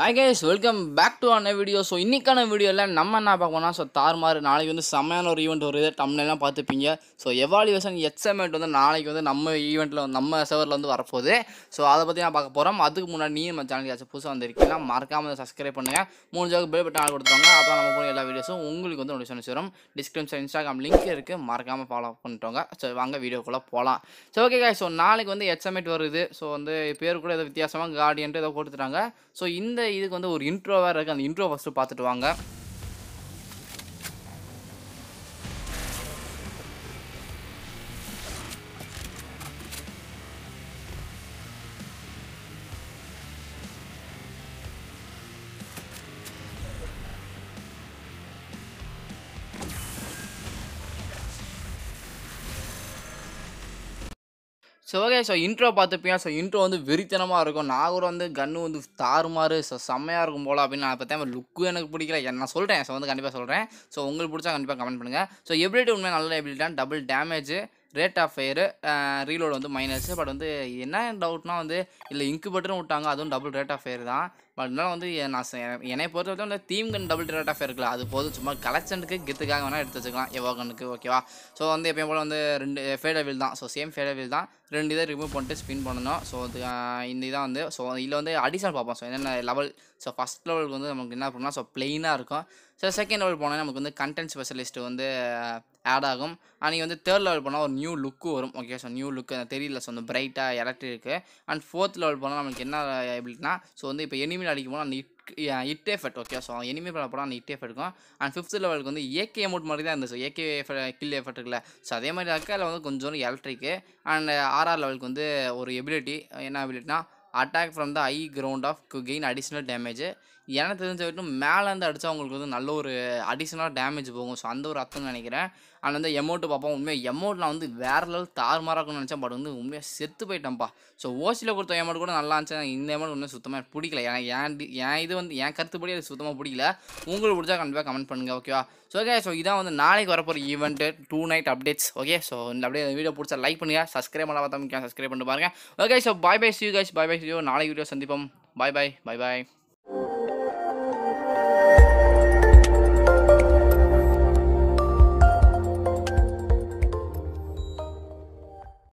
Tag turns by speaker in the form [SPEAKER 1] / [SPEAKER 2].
[SPEAKER 1] hi guys welcome back to அன்ன video so இன்றைக்கான வீடியோவில் நம்ம என்ன பார்க்கணும்னா ஸோ தார்மார் நாளைக்கு வந்து செம்மையான ஒரு ஈவெண்ட் வருது டம்னெல்லாம் பார்த்துப்பீங்க ஸோ எவாலுவேஷன் எச்எம்எண்ட் வந்து நாளைக்கு வந்து நம்ம ஈவெண்ட்டில் நம்ம செவரில் வந்து வரப்போகுது ஸோ அதை பற்றி நான் பார்க்க போகிறோம் அதுக்கு முன்னாடி நீ நம்ம சேனலுக்கு ஏதாச்சும் புதுசாக வந்திருக்கீங்கன்னா மறக்காமல் சப்ஸ்கிரைப் பண்ணுங்கள் மூணு ஜாக்கு பெல் பட்டன் ஆள் கொடுத்தாங்க அப்போ நம்ம போகிற எல்லா வீடியோஸும் உங்களுக்கு வந்து நோட்டிஃபிகேஷன் வரும் டிஸ்கிரிப்ஷன் இன்ஸ்டாகிராம் லிங்க் இருக்குது மறக்காமல் ஃபாலோ பண்ணிட்டோங்க ஸோ வாங்க வீடியோக்குள்ளே போகலாம் ஸோ ஓகே கே ஸோ நாளைக்கு வந்து எச்எம்எட் வருது ஸோ வந்து பேர் கூட ஏதோ வித்தியாசமாக கார்டியன்ட்டு ஏதோ கொடுத்துட்டாங்க ஸோ இந்த இதுக்கு வந்து ஒரு இன்ட்ரோ வேறு இருக்குது அந்த இன்ட்ரோ ஃபஸ்ட்டு பார்த்துட்டு வாங்க ஸோ ஓகே ஸோ இன்ட்ரோ பார்த்துப்பீங்க ஸோ இன்ட்ரோ வந்து வெறித்தனமாக இருக்கும் நான் கூட வந்து கன்று வந்து தாறுமாறு ஸோ செம்மையாக இருக்கும் போல் அப்படின்னு நான் பார்த்தா லுக்கு எனக்கு பிடிக்கல நான் சொல்கிறேன் ஸோ வந்து கண்டிப்பாக சொல்கிறேன் ஸோ உங்களுக்கு பிடிச்சா கண்டிப்பாக கமெண்ட் பண்ணுங்கள் ஸோ எபிலிட்டி உண்மையாக நல்ல எபிலிட்டான் double damage rate of fire reload வந்து மைனஸ் பட் வந்து என்ன டவுட்னா வந்து இல்லை இன்குபேட்டரும் விட்டாங்க அதுவும் டபுள் ரேட் ஆஃப் ஃபயர் தான் பட் இருந்தாலும் வந்து நான் என்னை பொறுத்த வரைக்கும் இந்த theme gun double rate of இருக்கல அது போதும் சும்மா கலெக்ஷனுக்கு கித்துக்காக வேணால் எடுத்து வச்சுக்கலாம் எவ்வளோ கண்ணுக்கு ஓகேவா ஸோ வந்து எப்பயும் போல் வந்து ரெண்டு ஃபேடவில் தான் ஸோ சேம் ஃபேடவில் தான் ரெண்டு இதை ரிமூவ் பண்ணிட்டு ஸ்பின் பண்ணணும் ஸோ அது இந்த இதான் வந்து ஸோ இதில் வந்து அடிஷனல் பார்ப்போம் ஸோ என்னென்ன லெவல் ஸோ ஃபஸ்ட் லெவலுக்கு வந்து நமக்கு என்ன பண்ணால் ஸோ ப்ளெயினாக இருக்கும் ஸோ செகண்ட் லெவல் போனால் நமக்கு வந்து கண்டென்ட் ஸ்பெஷலிஸ்ட்டு வந்து ஆட் ஆகும் நீங்கள் வந்து தேர்ட் லெவல் போனால் ஒரு நியூ லுக்கு வரும் ஓகே ஸோ நியூ லுக்கு அந்த தெரியல ஸோ அந்த பிரைட்டாக இருக்குது அண்ட் ஃபோர்த் லெவல் போனால் நமக்கு என்ன எப்படின்னா ஸோ வந்து இப்போ எனிமேல் அடிக்கும் போனால் அந்த hit effect okay so enemy பண்ண போனால் அந்த இட் எஃபெக்ட் இருக்கும் அண்ட் ஃபிஃப்த் லெவலுக்கு வந்து ஏகே அமௌண்ட் மாதிரி தான் இருந்துச்சு ஏகே கில் எஃபெக்ட் இருக்குல்ல ஸோ அதே மாதிரி அக்கா அதில் வந்து கொஞ்சம் எலக்ட்ரிக்கு அண்ட் ஆர்ஆர் லெவலுக்கு வந்து ஒரு எபிலிட்டி என்ன எபிலிட்டினா attack from the I ground of gain additional damage எனக்கு தெரிஞ்ச வரைக்கும் மேலேருந்து அடித்தா அவங்களுக்கு வந்து நல்ல ஒரு அடிஷ்னலாக டேமேஜ் போகும் ஸோ அந்த ஒரு அர்த்தம் நினைக்கிறேன் அண்ட் வந்து எமௌண்ட்டு பார்ப்போம் உண்மையாக எமௌண்ட்டில் வந்து வேறு லெவல் தாறுமாறாக இருக்கும்னு நினச்சேன் பட் வந்து உண்மையாக செத்து போயிட்டேன்ப்பா ஸோ ஓசியில் கொடுத்த எமௌண்ட் கூட நல்லா இருந்துச்சு இந்த எமௌண்ட் ஒன்றும் சுத்தமாக பிடிக்கல எனக்கு ஏன் என் இது வந்து என் கருத்துப்படி அது சுத்தமாக பிடிக்கல உங்களுக்கு பிடிச்சா கண்டிப்பாக கமெண்ட் பண்ணுங்கள் ஓகேவா ஸோ ஓகே ஸோ இதான் வந்து நாளைக்கு வரப்போகிற event tonight updates okay so இந்த அப்படியே வீடியோ பிடிச்சா லைக் பண்ணுங்கள் சஸ்கிரைப் பண்ணலாம் பார்த்தா சஸ்கிரைப் பண்ணி பாருங்கள் okay so bye bye see you guys bye bye video நாளைக்கு வீடியோ சந்திப்போம் பாய் பாய் பாய் பாய்